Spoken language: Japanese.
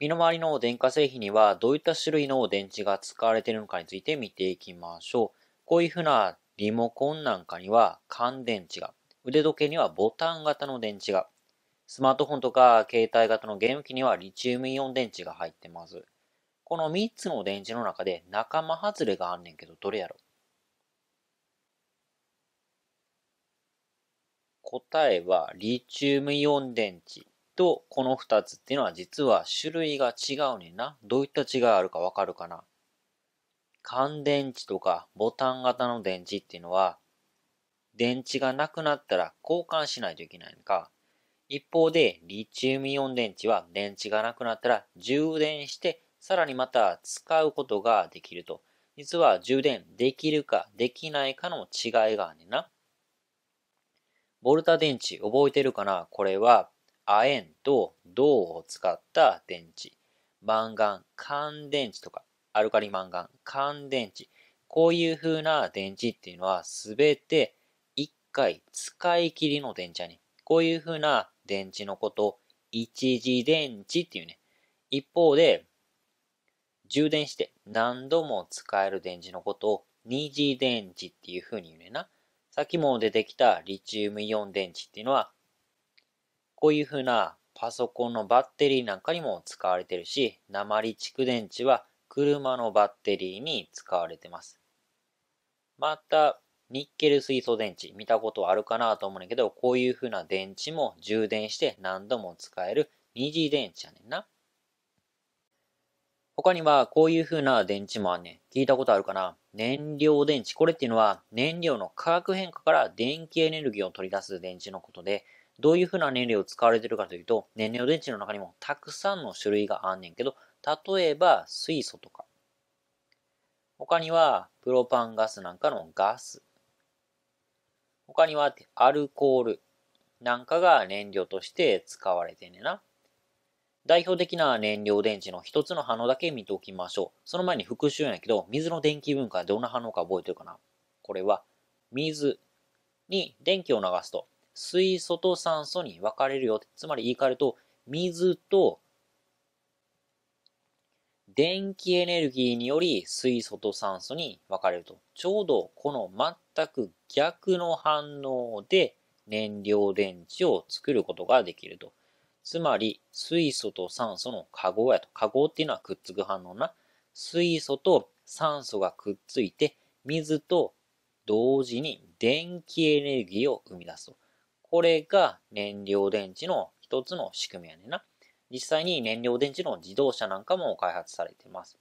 身の回りの電化製品にはどういった種類の電池が使われているのかについて見ていきましょう。こういうふうなリモコンなんかには乾電池が、腕時計にはボタン型の電池が、スマートフォンとか携帯型のゲーム機にはリチウムイオン電池が入ってます。この3つの電池の中で仲間外れがあんねんけど、どれやろ答えはリチウムイオン電池。と、この2つっていうのは実は種類が違うねんな。どういった違いがあるかわかるかな乾電池とかボタン型の電池っていうのは、電池がなくなったら交換しないといけないのか。一方で、リチウムイオン電池は電池がなくなったら充電して、さらにまた使うことができると。実は充電できるかできないかの違いがあるねんな。ボルタ電池覚えてるかなこれは亜鉛と銅を使った電池、マンガン乾電池とか、アルカリマンガン乾電池、こういう風な電池っていうのは全て1回使い切りの電池やね。こういう風な電池のことを一時電池っていうね。一方で、充電して何度も使える電池のことを二次電池っていう風に言うねな。さっきも出てきたリチウムイオン電池っていうのはこういう風なパソコンのバッテリーなんかにも使われてるし、鉛蓄電池は車のバッテリーに使われてます。また、ニッケル水素電池、見たことあるかなと思うんだけど、こういう風な電池も充電して何度も使える二次電池やねんな。他にはこういう風な電池もあんねん。聞いたことあるかな燃料電池。これっていうのは燃料の化学変化から電気エネルギーを取り出す電池のことで、どういう風な燃料を使われてるかというと、燃料電池の中にもたくさんの種類があんねんけど、例えば水素とか、他にはプロパンガスなんかのガス、他にはアルコールなんかが燃料として使われてんねんな。代表的な燃料電池の一つの反応だけ見ておきましょう。その前に復習やけど、水の電気分解どんな反応か覚えてるかなこれは、水に電気を流すと水素と酸素に分かれるよ。つまり言い換えると、水と電気エネルギーにより水素と酸素に分かれると。ちょうどこの全く逆の反応で燃料電池を作ることができると。つまり、水素と酸素の化合やと。化合っていうのはくっつく反応な。水素と酸素がくっついて、水と同時に電気エネルギーを生み出すと。これが燃料電池の一つの仕組みやねんな。実際に燃料電池の自動車なんかも開発されてます。